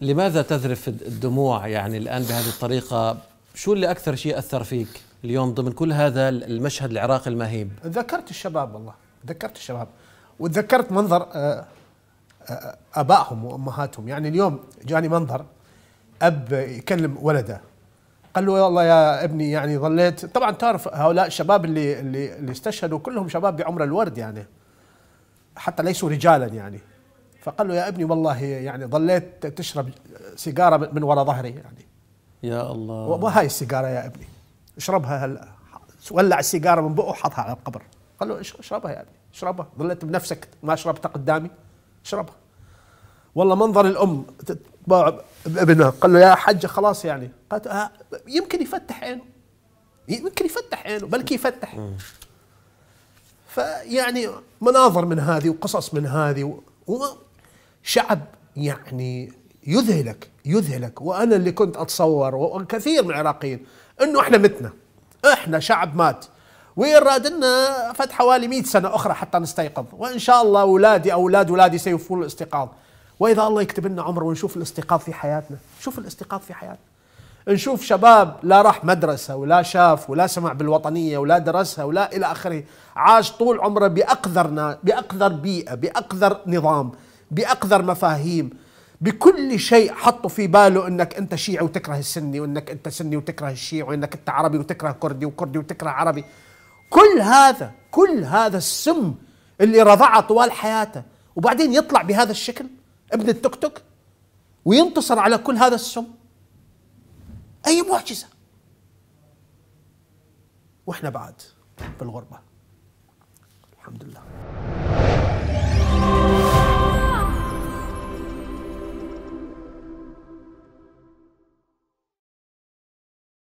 لماذا تذرف الدموع يعني الآن بهذه الطريقة شو اللي أكثر شيء أثر فيك اليوم ضمن كل هذا المشهد العراقي المهيب ذكرت الشباب والله ذكرت الشباب وتذكرت منظر آه، آه، أبائهم وأمهاتهم يعني اليوم جاني منظر أب يكلم ولده قال له والله يا ابني يعني ظليت طبعا تعرف هؤلاء الشباب اللي اللي, اللي استشهدوا كلهم شباب بعمر الورد يعني حتى ليسوا رجالا يعني فقال له يا ابني والله يعني ظليت تشرب سيجاره من وراء ظهري يعني يا الله وهاي السيجاره يا ابني اشربها هلا ولع السيجاره من بقه وحطها على القبر قال له اشربها يا ابني اشربها ظليت بنفسك ما شربتها قدامي اشربها والله منظر الام ابنها قال له يا حجه خلاص يعني قالت آه يمكن يفتح عينه يمكن يفتح عينه بلكي يفتح فيعني مناظر من هذه وقصص من هذه و... شعب يعني يذهلك يذهلك وانا اللي كنت اتصور وكثير من العراقيين انه احنا متنا احنا شعب مات ويراد لنا فات حوالي 100 سنه اخرى حتى نستيقظ وان شاء الله اولادي او اولاد اولادي سيوفون الاستيقاظ واذا الله يكتب لنا عمر ونشوف الاستيقاظ في حياتنا شوف الاستيقاظ في حياتنا نشوف شباب لا راح مدرسة ولا شاف ولا سمع بالوطنية ولا درسها ولا إلى آخره عاش طول عمره بأقذر بأقذر بيئة بأقذر نظام باقذر مفاهيم بكل شيء حطوا في باله انك انت شيعي وتكره السني وانك انت سني وتكره الشيعي وانك انت عربي وتكره كردي وكردي وتكره عربي كل هذا كل هذا السم اللي رضعه طوال حياته وبعدين يطلع بهذا الشكل ابن التوك توك وينتصر على كل هذا السم اي معجزه واحنا بعد بالغربه الحمد لله